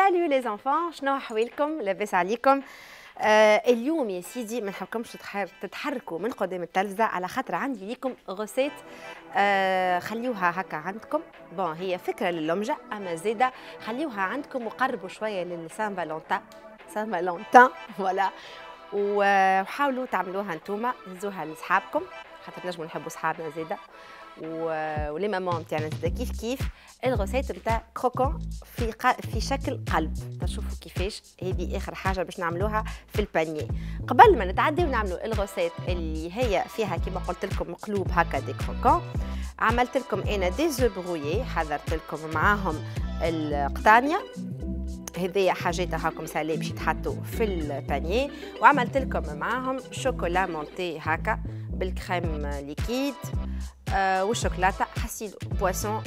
سالو لي زانفون شنو حوالكم لاباس عليكم آه اليوم يا سيدي ما نحبكمش تتحركوا من قدام التلفزه على خاطر عندي ليكم غوسيت آه خليوها هكا عندكم بون هي فكره للمجه اما زيدا خليوها عندكم وقربوا شويه للسان فالونتا سان فالونتان فوالا وحاولوا تعملوها انتوما دزوها لصحابكم خاطر نجموا نحبوا صحابنا زاده ولي مامون تاعنا زاد كيف كيف الغوسيت نتاع كروكون في في شكل قلب تشوفوا كيفاش هذه اخر حاجه باش نعملوها في الباني قبل ما نتعدي ونعملوا الغوسيت اللي هي فيها كما قلت لكم مقلوب هكا دي كروكون عملت لكم انا دي بروي حضرت لكم معاهم القطانيه هذه حاجات هاكم سالي باش تحطوا في الباني وعملت لكم معاهم شوكولا مونتي هكا بالكريم ليكيد آه، والشوكولاته حسيت بواسون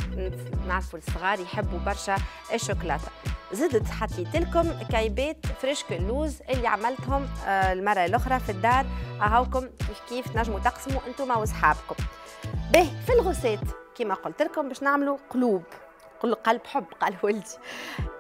نعرفوا الصغار يحبوا برشا الشوكولاته زدت حطيت لكم كايبات فريش كلوز اللي عملتهم آه، المره الاخرى في الدار اهوكم كيف كيف تنجموا تقسموا انتم واصحابكم به في الغوسات كما قلت لكم باش نعملوا قلوب قل قلب حب قال ولدي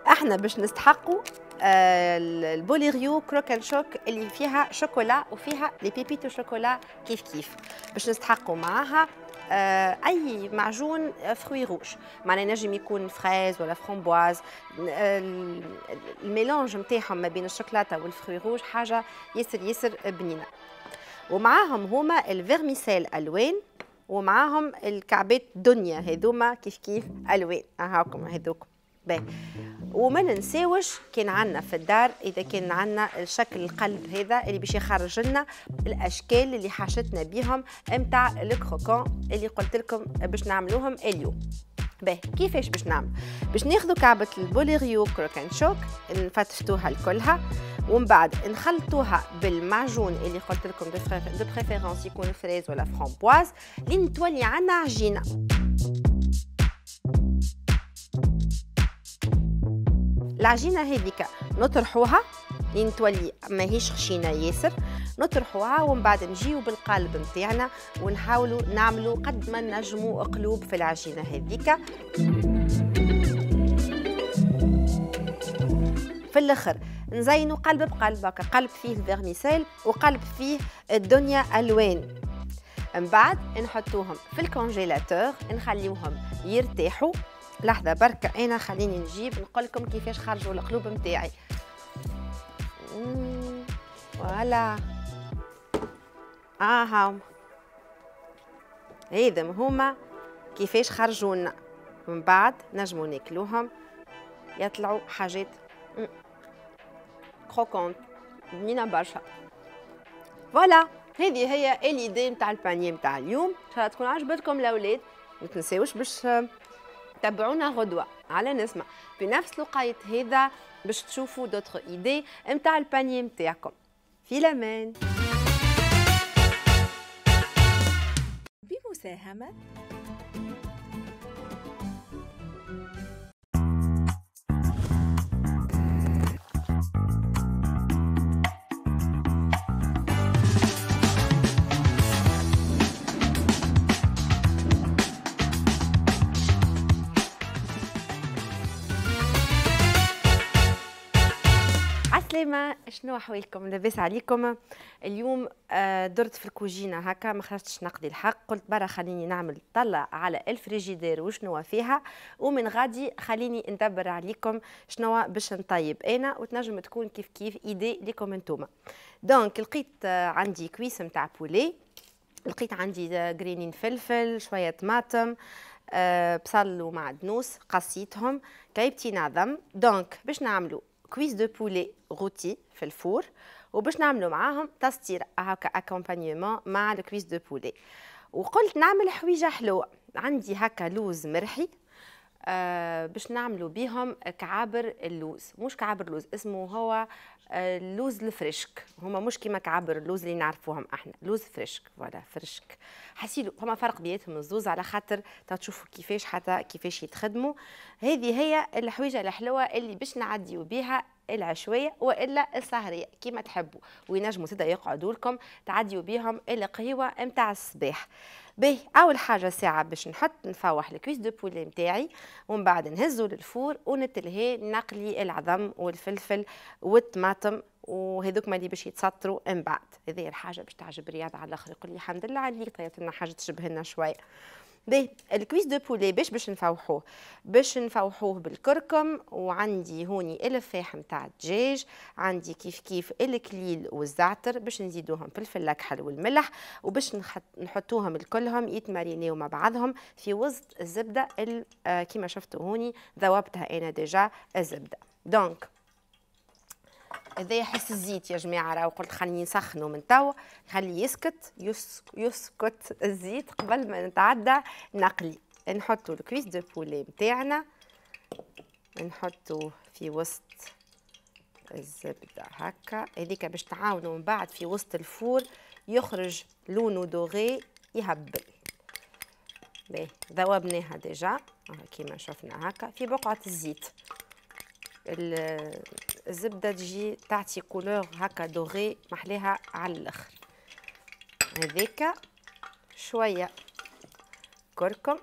احنا باش نستحقوا آه، البوليغيو كروكن شوك اللي فيها شوكولا وفيها لي بيبيتو شوكولا كيف كيف باش نستحقوا معاها آه، اي معجون فروي آه، روج معناها نجم يكون فريز ولا فرامبواز آه، الميلانج نتاعهم ما بين الشوكولاته والفروي روج حاجه ياسر ياسر بنينه ومعاهم هما الفيرميسيل الوان ومعاهم الكعبات دنيا هذوما كيف كيف الوان هاكم هذوكم وما ننساوش كان عندنا في الدار اذا كان عندنا الشكل القلب هذا اللي باش يخرج لنا الاشكال اللي حاشتنا بيهم نتاع الكروكون اللي قلت لكم باش نعملوهم اليوم باه كيفاش باش نعمل باش ناخذوا كعبه البوليريو شوك نفتفتوها الكلها ومن بعد نخلطوها بالمعجون اللي قلت لكم دو بريفيرونس يكون فريز ولا فرامبواز لين تولي عندنا عجينه العجينه هذيك نطرحوها لين تولي ماهيش خشينه ياسر نطرحوها ومن بعد نجيو بالقالب نتاعنا ونحاولوا نعملوا قد ما نجموا قلوب في العجينه هذيك في الاخر نزينوا قلب بقلب هكا قلب فيه الفيرميسيل وقلب فيه الدنيا الوان من بعد نحطوهم في الكونجيلاتور نخليوهم يرتاحوا لحظه بركه انا خليني نجيب نقول لكم كيفاش خرجوا القلوب نتاعي فوالا اها هاهم هذا هما كيفاش خرجونا لنا من بعد نجمو ناكلوهم يطلعوا حاجات كروكونت بنينه برشا فوالا هذه هي اليدي نتاع البانيه نتاع اليوم ان شاء الله تكون عجبتكم الاولاد ما تنساوش باش تابعونا غدوه على نسمع في نفس الوقت هذا باش تشوفوا دوتر ايدي نتاع الباني نتاعكم في الامان بمساهمه ديما شنو احوالكم لاباس عليكم اليوم آه، درت في الكوجينه هكا ما خرجتش نقضي الحق قلت برا خليني نعمل طلة على الفريجيدير وشنو فيها ومن غادي خليني ندبر عليكم شنو باش نطيب انا وتنجم تكون كيف كيف ايدي ليكم انتوما دونك لقيت آه، عندي كويس نتاع بولي لقيت عندي جرينين آه، فلفل شويه طماطم بصل ومعدنوس قصيتهم كيبتي نعظم دونك باش نعملوا كويس دو بولي روتي في الفور وباش نعملوا معاهم تسطير هكا اكومبانيمون مع الكويس دو بولي وقلت نعمل حويجه حلوه عندي هكا لوز مرحي آه باش نعملوا بيهم كعابر اللوز مش كعابر اللوز اسمه هو آه اللوز الفريشك هما مش كيما كعبر اللوز اللي نعرفوهم احنا لوز فريشك فوالا فريشك حسيلو فما فرق بيناتهم الزوز على خاطر تشوفوا كيفاش حتى كيفاش يتخدموا هذه هي الحويجه الحلوه اللي باش نعديو بها العشويه والا السهريه كيما تحبوا وينجموا زاد يقعدوا لكم تعديوا بيهم القهوه نتاع الصباح باهي اول حاجه ساعه باش نحط نفوح الكويس دو بولي نتاعي ومن بعد نهزو للفور ونتلهي نقلي العظم والفلفل والطماطم وهذوكما اللي باش يتسطروا من بعد هذه الحاجه باش تعجب رياض على الاخر يقول لي الحمد لله عليك طيب لنا حاجه تشبه لنا شويه باهي الكويس دو بولي باش باش نفوحوه باش نفوحوه بالكركم وعندي هوني الفاح نتاع الدجاج عندي كيف كيف الكليل والزعتر باش نزيدوهم فلفل الاكحل والملح وباش نحطوهم الكلهم يتمارينيو مع بعضهم في وسط الزبده آه، كيما شفتوا هوني ذوبتها انا ديجا الزبده دونك هذايا حس الزيت يا جماعه راهو قلت خليني نسخنه من توا خليه يسكت يسكت الزيت قبل ما نتعدى نقلي نحطوا الكويس دو بولي نتاعنا نحطوا في وسط الزبده هكا هذيك باش تعاونوا من بعد في وسط الفور يخرج لونه دوغي يهبل باهي ذوبناها ديجا آه، كيما شفنا هكا في بقعه الزيت الزبده تجي تعطي كولور هكا دوري محليها على الاخر هذيك شويه كركم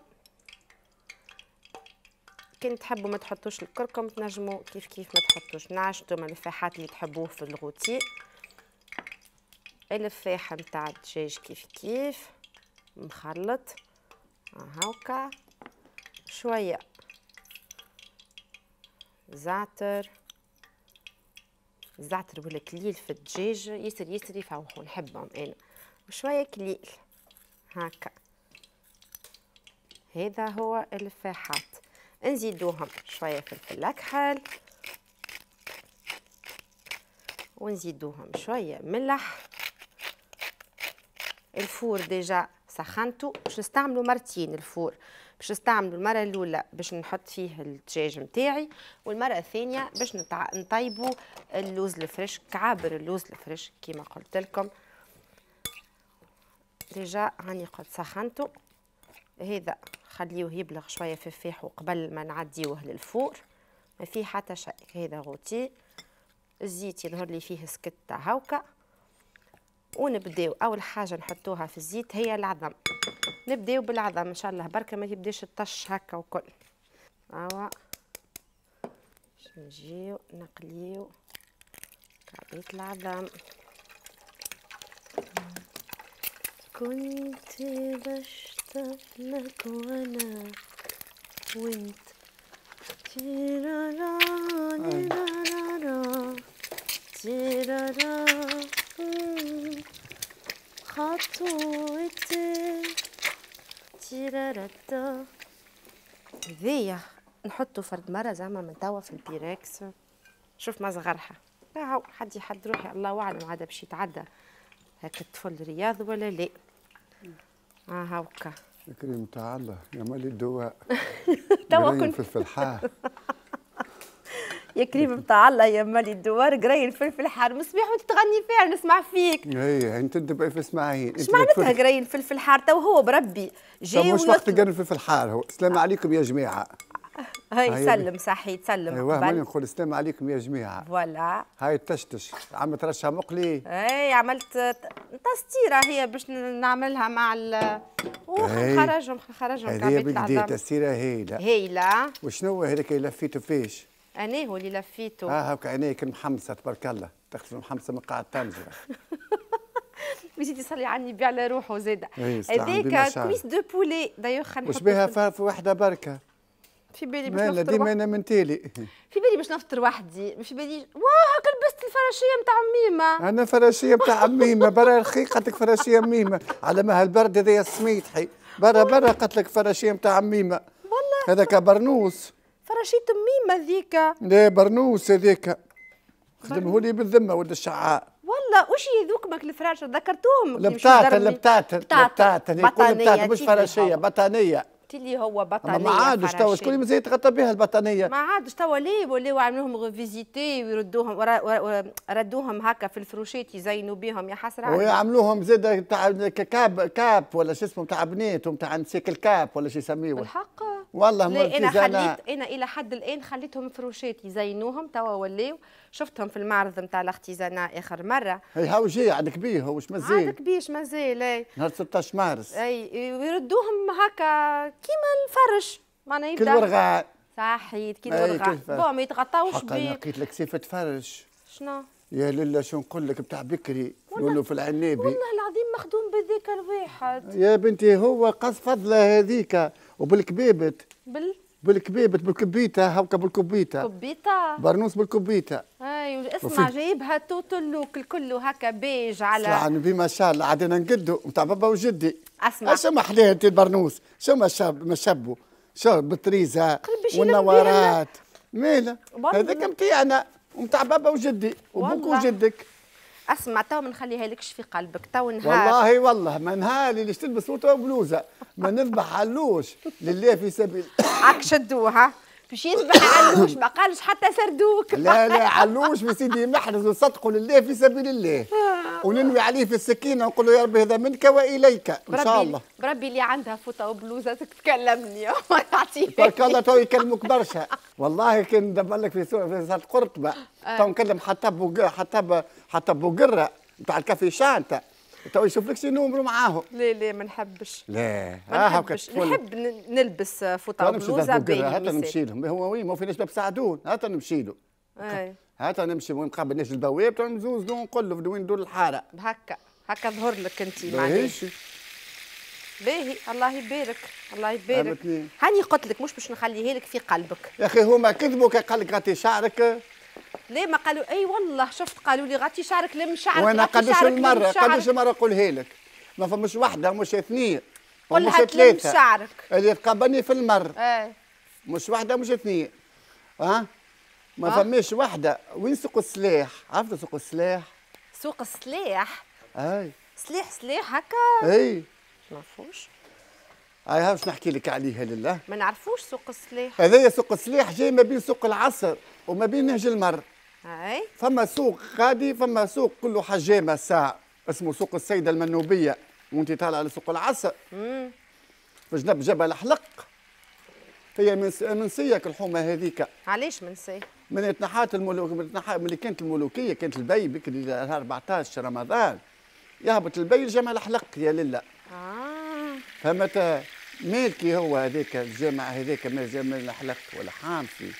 كان تحبوا ما تحطوش الكركم تنجموا كيف كيف ما تحطوش نعش نتوما الفاحات اللي تحبوه في الغوتي الفاحه نتاع الدجاج كيف كيف مخلط هاكا شويه زعتر الزعتر والكليل في الدجاج ياسر ياسر يفوحوا نحبهم انا وشويه كليل هكا هذا هو الفاحات نزيدوهم شويه فلفل اكحل ونزيدوهم شويه ملح الفور ديجا سخنته باش نستعملو مرتين الفور باش نستعملو المره الاولى باش نحط فيه الدجاج نتاعي والمره الثانيه باش نتع... نطيبوا اللوز الفريش كعابر اللوز الفريش كما قلت لكم ديجا هاني قد سخنته هذا خليوه يبلغ شويه في الفيح وقبل ما نعديوه للفور ما فيه حتى شيء هذا غوتي الزيت يظهر لي فيه سكتة هاوكا ونبداو اول حاجه نحطوها في الزيت هي العظم نبداو بالعظم ان شاء الله بركه ما يبداش الطش هكا وكل اوا نجيو نقليو كعبيت العظم كنت بشتف لك وانا وانت تيرارا تيرارا تيرارا حطوتك هذايا نحطو فرد مرة زعما من توا في البيركس شوف ما صغرها هاو حد يحد روحي الله أعلم عاد باش يتعدى هاك الطفل رياض ولا لا ها آه كريم الكريم تاع الله يا مالي الدواء توا كنت في الفلحاء يا كريم بتاع الله يا مالي الدوار قراي الفلفل الحار مصباح وانت تغني فيها يعني نسمع فيك اي إيه، إيه، انت تبقى في اسمعي اش معناتها قراي الفلفل الحار تو هو بربي جاي مش وقت جراي الفلفل الحار هو السلام آه. عليكم يا جماعه هاي سلم صحي تسلم ايوا ماني نقول السلام عليكم يا جماعه فوالا هاي التشتش عملت رشا مقلي اي عملت تستيره هي باش نعملها مع ال اوه خرجهم نخرجهم كعبيت العظام هذه تستيره هايله هايله وشنو هذاك اللي لفيته فيش عينيه اللي لفيته اه هكا عينيه كان محمسة تبارك الله تخرج محمسة من قاعة طنجة مشيت يصلي على النبي على روحه زاده هذاك كويس دو بولي دايوغ خلينا واش وشبيها في وحدة بركة في بالي باش نفطر ديما انا من تالي في بالي باش نفطر وحدي في بالي واه هكا لبست الفراشيه نتاع ميمه انا فراشيه نتاع ميمه برا رخيق قالت لك فراشيه ميمه على ما هالبرد هذايا سميتحي برا برا قالت لك فراشيه نتاع ميمه والله هذاك برنوس فرشيت ميم هذيك لا برنوس هذاك خدمه لي بالذمه ولد الشعاع والله وش يذوك ماك الفراشه ذكرتوهم البطاطا البطاطا البطاطا هي كل مش فراشيه بطانيه قلت لي هو بطانيه ما عادش توا شكون اللي مازال يتغطى بها البطانيه ما عادش توا ليه ولاو عملوهم ريفيزيتي ويردوهم ردوهم هكا في الفروشات يزينوا بهم يا حسره ويعملوهم زاد كاب كاب ولا شو اسمه تاع بنات تاع نسيك الكاب ولا شو يسميوه الحق والله انا خليت انا الى حد الان خليتهم فروشات يزينوهم توا ولاو شفتهم في المعرض نتاع الاختزانة اخر مره هي هاو جاي عندك بيه هو مازال عندك بيه مازال اي نهار 16 مارس اي ويردوهم هكا كيما الفرش معناها يبدا كل ورغاء صحيت كي ورغاء بون ما يتغطاوش بيه لقيت لك سيفه فرش شنو يا لله شو نقول لك بتاع بكري نقولوا في العنابي والله العظيم مخدوم بذاك الواحد يا بنتي هو قص فضله هذيك وبالكبابت بال بالكبيبة بالكبيتة هكا بالكبيتة كبيتة برنوس بالكبيتة اي اسمع جايبها توت اللوك الكل هكا بيج على يعني بما شاء الله عادنا نقدو نتاع بابا وجدي اسمع شو محليها انت البرنوس شو ما شاب ما شبوا شو بطريزة والنوارات ماله هذاك متاعنا ومتاع بابا وجدي وبوك وجدك اسمع تو نخليها لكش في قلبك تو نهار والله والله ما نهار اللي تلبس بلوزه ما نذبح علوش لله في سبيل عك شدوها باش يذبح علوش ما قالش حتى سردوك لا لا علوش في سيدي محرز وصدقوا لله في سبيل الله وننوي عليه في السكينه ونقول له يا ربي هذا منك واليك ان شاء الله بربي اللي عندها فوطه وبلوزه تكلمني ما تعطيني بارك الله تو يكلمك برشا والله كان ندبر لك في سوره قرطبه آه. تو نكلم حتى حتى حتى بوقره نتاع الكافي شانته تو يشوف لك شي نومرو معاهم لا لا ما نحبش لا ما آه، نحبش نحب نلبس فوطه بلوزه باهيه هاتا نمشي لهم هو وين ما فيناش باب ساعدون هاتا نمشي له هاتا نمشي وين قبل ناس البواب نزوز نقول له وين ندور الحاره هكا هكا ظهر لك انت معليش باهي الله يبارك الله يبارك هاني قلت لك مش باش نخليها لك في قلبك يا اخي هما كذبوا كي قال لك غطي شعرك ليه ما قالوا اي والله شفت قالوا لي غادي تشارك لم شعرك وانا قدش المره قدش المره نقولها لك ما فماش وحده مش اثنين ومش ثلاثه شعرك اللي تقابلني في المر ايه مش وحده مش اثنين ها ما أه؟ فماش وحده وين سوق السلاح عرفت سوق السلاح سوق السلاح اي سلاح سلاح هكا اي ما فوش هاي آه، باش نحكي لك عليها لله ما نعرفوش سوق السلاح هذايا سوق السلاح جاي ما بين سوق العصر وما بين نهج المر اي فما سوق غادي فما سوق كله حجامه ساعه اسمه سوق السيده المنوبيه وانت طالعه لسوق العصر امم جنب جبل حلق هي منسيه الحومه هذيك علاش منسيه؟ من اتناحات الملوك من اتناحات اللي كانت الملوكيه كانت البي بكري نهار 14 رمضان يهبط البي لجمال حلق يا لله آه. فهمت مالكي هو هذاك الجامع هذاك ما حلقت ولا حامفي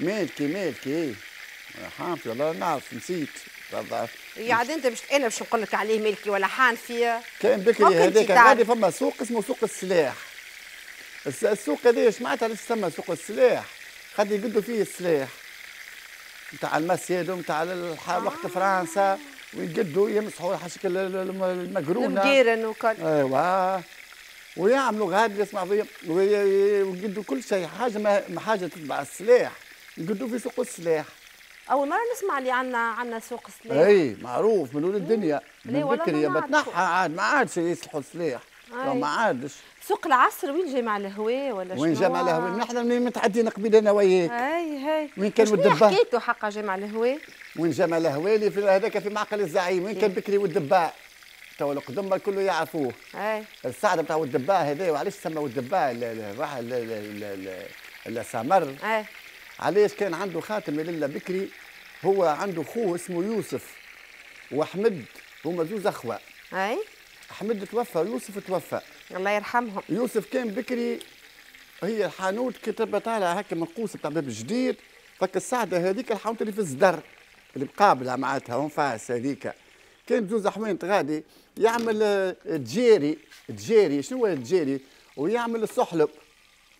مالكي مالكي إيه؟ ولا حانفي والله نعرف نسيت يعني انت باش انا باش نقول لك عليه مالكي ولا حانفي كان بكري هذاك غادي فما سوق اسمه سوق السلاح السوق هذا معناتها علاش تسمى سوق السلاح خاطر يقدوا فيه السلاح نتاع المسيد ونتاع آه. وقت فرنسا ويقدوا يمسحوا حشك المقرونه المديرن وكل ايوا ويعملوا غاد يسمع فيهم ويقدوا كل شيء حاجه ما حاجه تتبع السلاح يقدوا في سوق السلاح اول مره نسمع اللي عندنا عندنا سوق سلاح اي معروف من ولد الدنيا من بكري بتنحى عاد ما عادش يسلحوا السلاح ما عادش سوق العصر وين جامع الهواء ولا شنو؟ وين جامع الهواء؟ نحن منين متعدين قبيل انا وياك. اي اي وين كان والدباء؟ حكيتوا حق جامع الهواء؟ وين جامع الهواء اللي في هذاك في معقل الزعيم وين كان بكري والدباء. تو القدمه الكل يعرفوه اي السعد بتاع الدباء هذا وعلاش سموا الدباء راح السمر اي علاش كان عنده خاتم لله بكري هو عنده خوه اسمه يوسف واحمد هما زوز اخوه اي احمد توفى ويوسف توفى الله يرحمهم يوسف كان بكري هي الحانوت كي تبى طالع هكا منقوصه بتاع باب جديد فك السعده هذيك الحانوت اللي في الزدر اللي مقابله معناتها هون فاس هذيك كان بزوز احمانت غادي يعمل تجاري آه، تجاري شنو هو تجاري ويعمل السحلب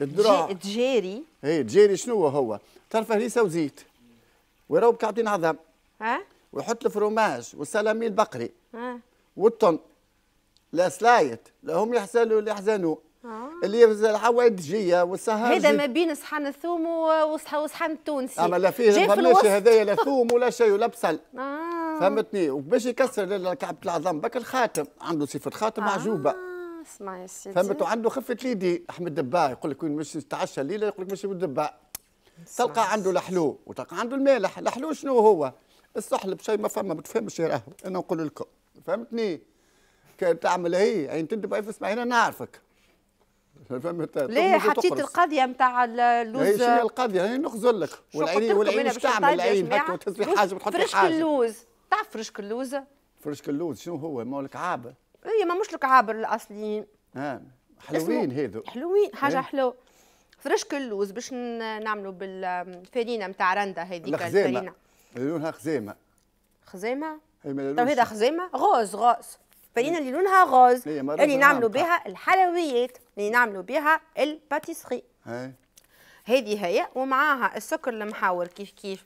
الدراع تجاري اي تجاري شنو هو تعرف هريسه وزيت ويروب كعبتين عظم ها ويحط الفروماج والسلامي البقري ها والطن لا سلايت لا هم يحسنوا آه. اللي يحزنوا اللي الحوايجيه والسهر هذا ما بين صحن الثوم وصحن التونسي اما لا فيه ما هذايا لا ثوم ولا شيء ولا بصل آه. فهمتني وباش يكسر كعبة العظام بك الخاتم عنده صفة خاتم معجوبة آه اسمع يا سيدي فهمت وعنده خفة ليدي أحمد دباع يقول لك وين مش نتعشى الليلة يقول لك مش الدباع تلقى عنده الحلو وتلقى عنده المالح الحلو شنو هو السحلب شيء ما فما ما تفهمش راهو انا نقول لكم فهمتني كان تعمل هي عين تندب في اسمعي هنا نعرفك فهمت ليه حطيت القضيه نتاع اللوز هي القضيه هي نخزر لك والعين والعين تعمل العين هكا وتهز حاجه وتحط حاجه فرشك اللوز تعرف فرشك اللوز؟ فرشك اللوز شنو هو هو عابر اي ما مش لك عابر الاصليين اه حلوين هذو حلوين حاجه هي. إيه. حلوه فرشك اللوز باش نعملوا بالفرينه نتاع رندا هذيك الفرينه لونها خزيمه خزيمه طيب هذا خزيمه غوز غوز فرينه اللي لونها غوز إيه، اللي نعملوا بها الحلويات اللي نعملوا بها الباتيسري هذه هي ومعاها السكر المحاور كيف كيف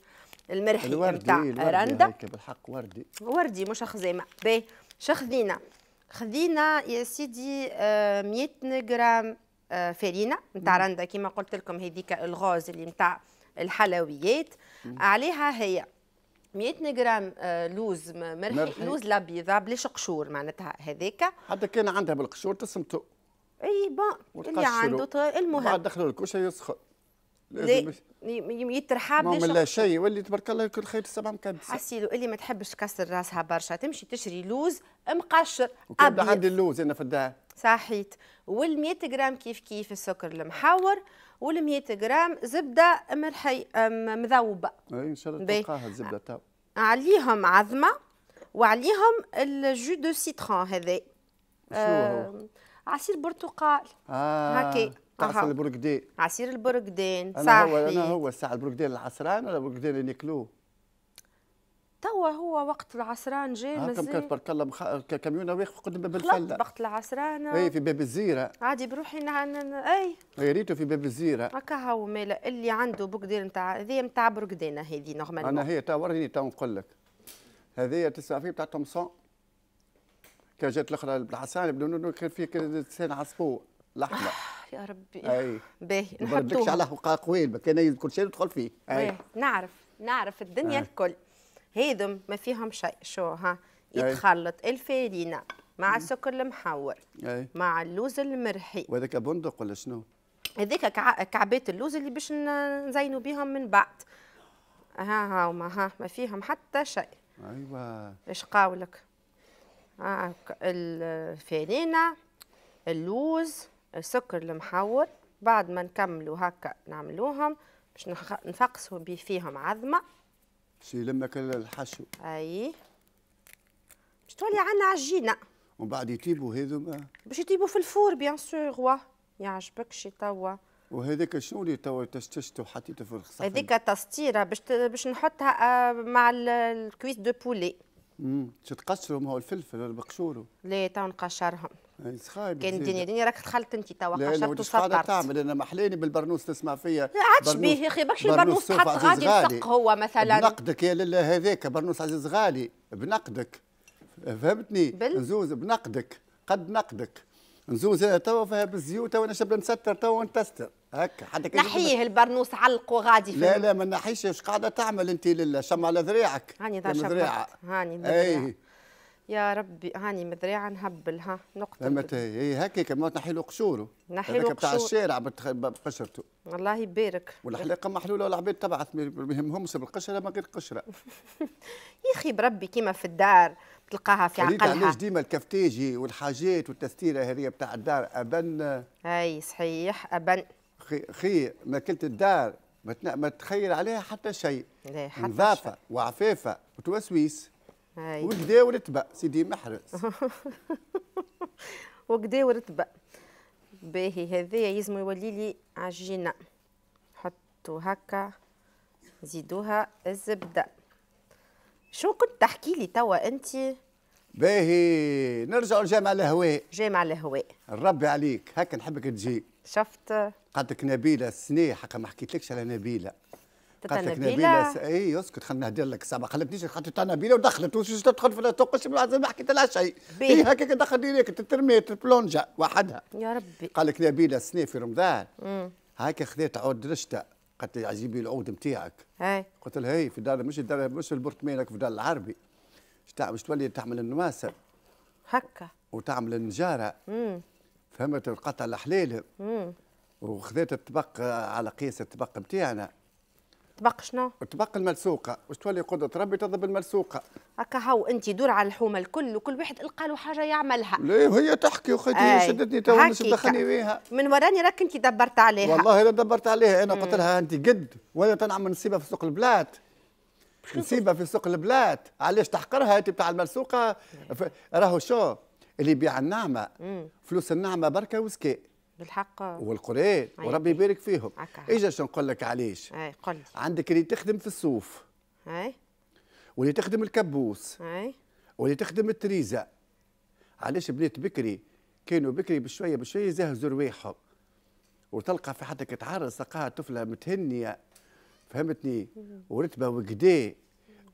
المرحي نتاع رندا بالحق وردي وردي مش خزامه باهي شخذينا خذينا يا سيدي 100 آه، غرام آه، فرينه نتاع رندا كيما قلت لكم هذيك الغاز اللي نتاع الحلويات عليها هي 100 غرام آه، لوز مرحي, لوز لابيضة بلاش قشور معناتها هذاك حتى كان عندها بالقشور تسمتو اي بون اللي عنده المهم بعد دخلوا الكوشه يسخن لازم يترحاب ما لا شيء واللي تبارك الله كل خير السبع مكبسه حسيلو اللي ما تحبش تكسر راسها برشا تمشي تشري لوز مقشر ابيض عندي اللوز انا في الدار صحيت وال100 جرام كيف كيف السكر المحور وال100 جرام زبده مرحي مذوبه اي ان شاء الله تلقاها الزبده تو عليهم عظمه وعليهم الجو دو سيترون هذا شنو هو؟ عصير برتقال آه. هكي عصير البرقدين البرقدان عصير البرقدان صح هو انا هو الساعه البرقدان العصران ولا البرقدان اللي ناكلوه توا هو وقت العصران جاي هاكم كان تبارك الله كاميون واقف قدام باب الفله وقت العصران اي في باب الزيره عادي بروحي نعن... اي ريته في باب الزيره هكا هو مالا اللي عنده بقدير نتاع هذه نتاع برقدانه هذه نورمال انا هي توا وريني توا نقول لك هذه تسمع فيه بتاع تومسون كان جات الاخرى بالعصران كان فيه كان عصفور لحمه يا ربي اي باهي نحطوهم على قويل ما كان كل شيء ندخل فيه أي. نعرف نعرف الدنيا أي. الكل هذم ما فيهم شيء شو ها يتخلط الفارينه مع السكر المحور أي. مع اللوز المرحي وهذاك بندق ولا شنو؟ هذيك كعبات اللوز اللي باش نزينوا بهم من بعد ها ها وما ها ما فيهم حتى شيء ايوا ايش قاولك الفارينه اللوز السكر المحور بعد ما نكملوا هكا نعملوهم باش نفقسوا بي فيهم عظمه باش يلم الحشو اي باش تولي عندنا عجينه ومن بعد يطيبوا هذوما باش يطيبوا في الفور بيان سور وا يعجبكش توا وهذاك شنو اللي توا تشتشته وحطيته في الصحن هذيك تسطيره باش باش نحطها آه، مع الكويس دو بولي امم تقشرهم هو الفلفل ولا لا تو نقشرهم يعني كان الدنيا الدنيا راك دخلت انت توا حشرت وسطرت تعمل انا محلاني بالبرنوس تسمع فيا عادش بيه يا اخي ماكش البرنوس تحط غادي يسق هو مثلا بنقدك يا لله هذاك برنوس عزيز غالي بنقدك فهمتني بل... نزوز بنقدك قد نقدك نزوز توا فيها بالزيوت وانا شبل نستر توا نتستر هكا حتى نحيه البرنوس علق وغادي لا لا ما نحيش اش قاعده تعمل انت لله شم على ذراعك هاني ذريعك هاني ذريعك يا ربي هاني مذريعه نهبل ها نقطه اما هي هكاك ما تنحي له قشوره نحي له تاع الشارع بقشرته الله يبارك والحلاقه محلوله والعباد تبعث ما يهمهمش بالقشره ما غير قشره يا اخي بربي كيما في الدار تلقاها في عقلها علاش ديما الكفتاجي والحاجات والتستيره هذه بتاع الدار ابن اي صحيح ابن خي, ماكلة الدار ما تخيل عليها حتى شيء لا حتى نظافه وعفافه وتوسويس وكدا ورتبه سيدي محرز وكدا ورتبه باهي هذايا يلزم يولي لي عجينه نحطو هكا نزيدوها الزبده شو كنت تحكي لي توا انت باهي نرجع لجامع الهواء جامع الهواء ربي عليك هكا نحبك تجي شفت قعدتك نبيله السنه حقا ما حكيتلكش على نبيله قالت لك نبيله اي اسكت خلينا نهدر لك سما خلتنيش خطيت نبيله ودخلت وش تدخل في التوقش ما حكيت لها شيء هي إيه، هكاك دخل ديريك تترميت تبلونجا وحدها يا ربي قال لك نبيله السنه في رمضان هاك خذيت عود رشته قالت لي عجيبي العود نتاعك قلت لها هي إيه، في دار مش الدار مش البرتمانك في دار العربي اش تولي تعمل النواسر هكا وتعمل النجاره فهمت القطع الحليله وخذيت الطبق على قياس الطبق نتاعنا طبق شنو؟ طبق الملسوقه واش تولي قدره ربي تضرب الملسوقه هكا هاو انت دور على الحومة الكل وكل واحد القى له حاجه يعملها لا وهي تحكي وخدي شدتني تو دخلني بيها من وراني راك انت دبرت عليها والله لا دبرت عليها انا قلت لها انت قد ولا تنعمل نصيبها في سوق البلاد نصيبها في سوق البلاد علاش تحقرها انت بتاع الملسوقه راهو شو اللي يبيع النعمه فلوس النعمه بركه وسكي بالحق والقران أيوة. وربي يبارك فيهم ايش شنو نقول لك علاش قل عندك اللي تخدم في الصوف اي واللي تخدم الكبوس اي واللي تخدم التريزه علاش بنات بكري كانوا بكري بشويه بشويه يزهزوا رواحهم وتلقى في حتى كتعرس تلقاها طفله متهنيه فهمتني ورتبه وقدي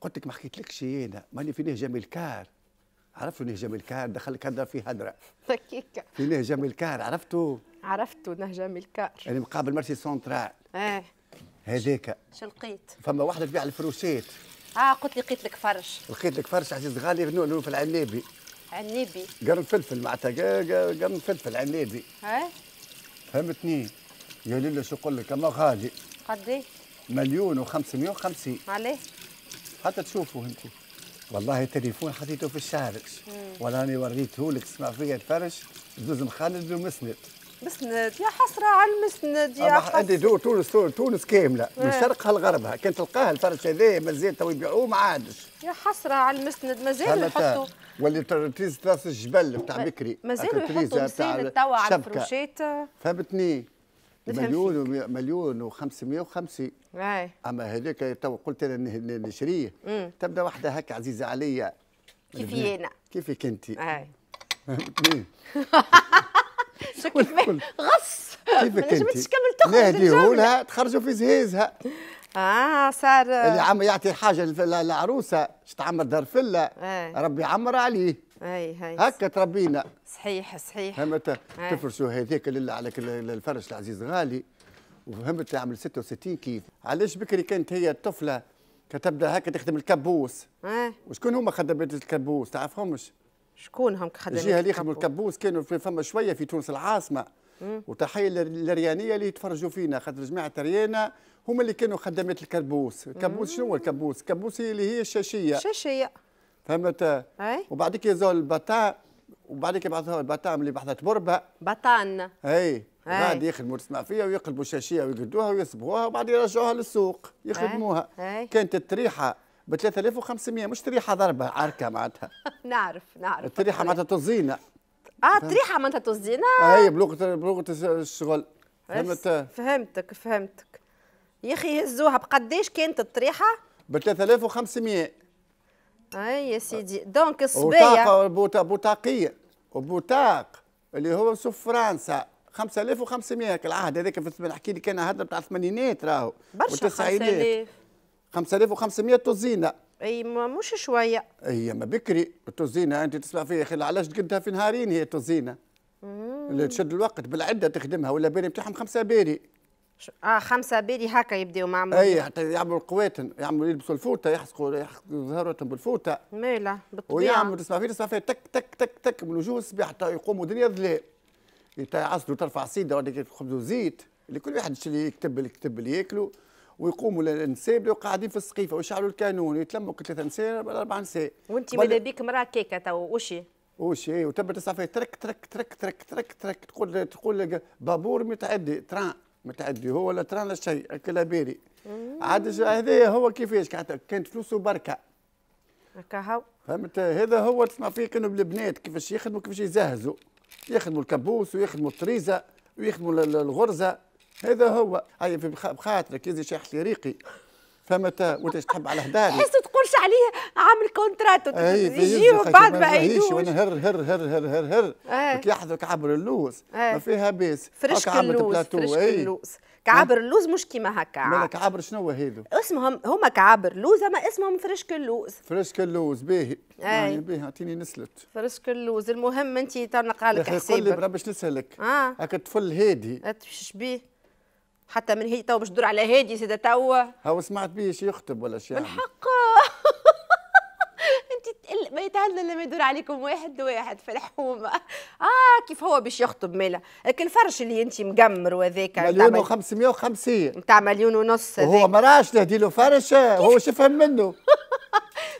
قلت لك ما حكيت شيء انا ماني في نهجه من الكار عرفتوا نهجه من الكار دخل لك هدره في هدره في نهجه من الكار عرفتوا عرفتوا نهجه من الكار يعني مقابل مرسي سونترال ايه هذاك شو لقيت؟ فما واحده تبيع الفروشات اه قلت لي لقيت لك فرش لقيت لك فرش عزيز غالي نولو في العنابي عنابي قرن فلفل معناتها قرن فلفل عنابي ايه فهمتني يا ليلى شو نقول لك اما غالي قد إيه؟ مليون و550 عليه حتى تشوفوا انت والله التليفون حطيته في الشارع وراني وريته لك اسمع فيا الفرش زوز مخالد ومسند بسند يا حسره على المسند يا حسره انت تونس تونس كامله من إيه. شرقها لغربها كان تلقاه الفرش هذا مازال تو يبيعوه ما عادش يا حسره على المسند مازال يحطوا واللي تريز راس الجبل بتاع بكري مازالوا يحطوا مسند توا على الفروشات فهمتني مليون و مليون و550 اما هذاك تو قلت انا نشريه تبدا واحده هكا عزيزه عليا كيفي انا كيفك انت اي غص كيفك انت ما تكمل تخرج تخرجوا في زهيزها اه صار اللي عم يعطي حاجه للعروسه تعمر دار فله إيه. ربي يعمر عليه اي هاي هكا تربينا صحيح صحيح فهمت إيه. تفرشوا هذيك لله على الفرش العزيز غالي وفهمت عمل 66 كيف علاش بكري كانت هي الطفله كتبدا هكا تخدم الكابوس إيه. وشكون هما خدمات الكابوس تعرفهمش شكون هم خدمات الجهه اللي يخدموا الكابوس كانوا فما شويه في تونس العاصمه وتحيه للريانيه اللي يتفرجوا فينا خاطر جماعه ريانا هما اللي كانوا خدمات الكابوس الكابوس شنو هو الكابوس؟ الكابوس هي اللي هي الشاشيه الشاشيه فهمت اي وبعدك يزول البطا وبعدك يبعثوا البطام اللي بعثها تبربه بطان اي بعد يخدموا تسمع فيها ويقلبوا الشاشيه ويقدوها ويصبغوها وبعد يرجعوها للسوق يخدموها أي. أي. كانت التريحه ب 3500 مش تريحه ضربه عركه معناتها نعرف نعرف التريحه معناتها تزينه اه تريحه معناتها تزينه هي بلغه بلغه الشغل فهمت فهمتك فهمتك يا اخي هزوها بقداش كانت الطريحه ب 3500 اي يا سيدي دونك الصبيه بوتاق بوتاقيه وبوتاق اللي هو سوف فرنسا 5500 العهد هذاك نحكي لك انا هذا بتاع الثمانينات راهو برشا 5000 5500 توزينه اي مش شويه اي ما بكري التوزينه انت تسمع فيها خلال علاش تقدها في نهارين هي التزينه اللي تشد الوقت بالعده تخدمها ولا بيري بتاعهم خمسه بيري اه خمسه بيري هكا يبداوا معمول اي حتى يعملوا القواتن يعملوا يلبسوا الفوطه يحسقوا يحسقوا ظهرتهم بالفوطه ماله بالطبيعه ويعملوا تسمع فيه تسمع فيه تك تك تك تك من وجوه الصباح حتى يقوموا دنيا ظلال يعصروا ترفع سيده وعندك يخبزوا زيت اللي كل واحد يكتب اللي يكتب اللي ياكلوا ويقوموا اللي قاعدين في السقيفه ويشعلوا الكانون يتلموا كل ثلاثه نساء ولا اربع نساء وانت ماذا بيك مراه كيكه تو وشي وشي وتبدا تسعى ترك ترك ترك ترك ترك ترك تقول تقول بابور متعدي تران متعدي هو ولا تران لا شيء بيري عاد هذا هو كيفاش كانت فلوسه بركه هكا هو فهمت هذا هو تسمع فيه كانوا بالبنات كيفاش يخدموا كيفاش يزهزوا يخدموا الكابوس ويخدموا الطريزه ويخدموا الغرزه هذا هو هاي في بخاطرك يا شيخ شريقي فمتى وانت تحب على هداري تحس تقولش عليه عامل كونترات يجيو بعد ما يجيوش وانا هر هر هر هر هر هر آه. عبر اللوز إيه. ما فيها باس فرشك اللوز فرشك إيه. اللوز كعابر اللوز مش كيما هكا مالا كعابر شنو هذو اسمهم هما كعابر لوز اما اسمهم فرشك اللوز فرشك اللوز باهي يعني باهي اعطيني نسلت فرشك اللوز المهم انت تنقالك حسابك قول لي باش نسالك آه. هكا الطفل هادي شبيه بيه حتى من هي تو باش تدور على هادي سيده تو هو سمعت شي يخطب ولا شيء بالحق انت ما يتهنى لما يدور عليكم واحد واحد في الحومه اه كيف هو باش يخطب مالا لكن الفرش اللي انت مقمر وذاك مليون و550 نتاع مليون ونص وهو ما راش تهدي له فرش هو شفهم منه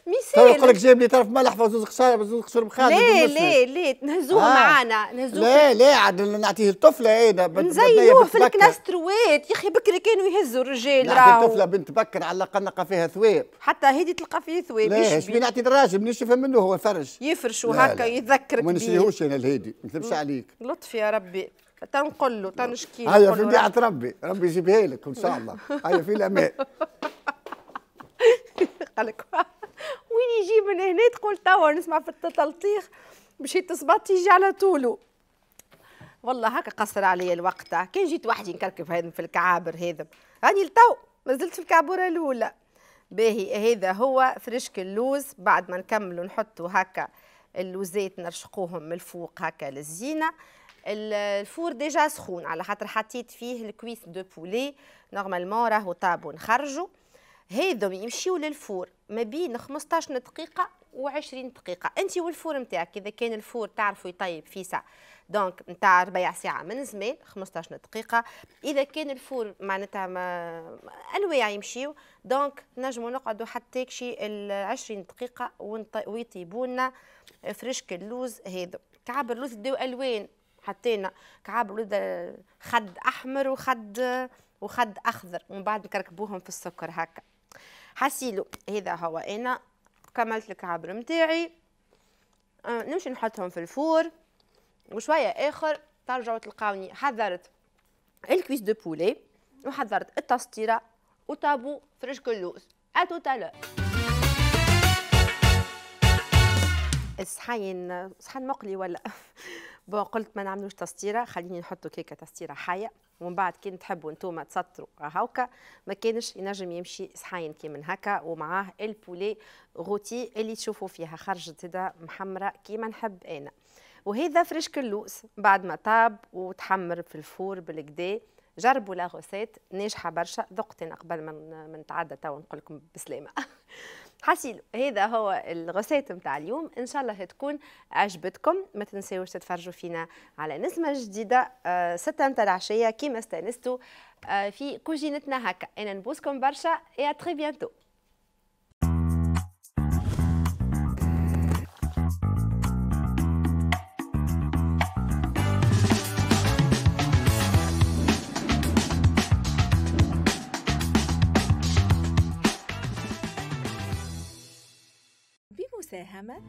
مثال يقول لك جايب لي طرف ملح فزوز قشر زوز قشر مخالي لا لا لا نهزوه آه. معانا نهزوه لا لا عاد نعطيه الطفله انا إيه، نزيوه في الكناستروات يا اخي بكري كانوا يهزوا الرجال راهو الطفله بنت بكر على الاقل نلقى فيها ثواب حتى هذه تلقى فيه ثواب لا شبي نعطي الراجل من يفهم منه هو فرج يفرش وهكا يذكرك ما نشريهوش انا الهادي ما نكذبش عليك لطف يا ربي تنقل له تنشكي له هيا في بيعة ربي ربي يجيبها لك ان شاء الله هيا في الامان قالك وين يجي من هنا تقول توا نسمع في التلطيخ باش تصبط يجي على طوله والله هكا قصر عليا الوقت كان جيت وحدي نكركب في الكعابر هذا راني لتو ما زلت في الكعبوره الاولى باهي هذا هو فريشك اللوز بعد ما نكملوا نحطوا هكا اللوزات نرشقوهم من الفوق هكا للزينه الفور ديجا سخون على خاطر حطيت فيه الكويس دو بولي نورمالمون راهو طابو نخرجو هذو يمشيو للفور ما بين 15 دقيقه و20 دقيقه انت والفور نتاعك اذا كان الفور تعرفوا يطيب فيسع دونك نتاع ربع ساعه من زمان 15 دقيقه اذا كان الفور معناتها ما انواع يمشيو دونك نجمو نقعدوا حتى شي 20 دقيقه ويطيبوا لنا فريشك اللوز هذا كعب اللوز ديو الوان حطينا كعاب اللوز خد احمر وخد وخد اخضر ومن بعد نكركبوهم في السكر هكا حسيلو هذا هو انا كملت الكعبر متاعي آه، نمشي نحطهم في الفور وشويه اخر ترجعوا تلقاوني حضرت الكويس دو بولي وحضرت التسطيره وطابو فريش كلوز تالا الصحين صحن مقلي ولا بون قلت ما نعملوش تسطيره خليني نحطوا كيكه تسطيره حيه ومن بعد كي تحبوا انتوما تسطروا هاوكا ما كانش ينجم يمشي صحاين كي من هكا ومعاه البولي غوتي اللي تشوفوا فيها خرجت هدا محمره كيما نحب انا وهذا فريش كلوس بعد ما طاب وتحمر في الفور بالكدا جربوا لا غوسيت ناجحه برشا ذقت انا قبل ما نتعدى تو نقول لكم بسلامه حسيلو هذا هو الغسيت نتاع اليوم ان شاء الله تكون عجبتكم ما تنسيوش تتفرجوا فينا على نسمه جديده آه ستة نتاع العشيه كيما استانستوا آه في كوجينتنا هكا انا نبوسكم برشا يا تري بيانتو The Hammer.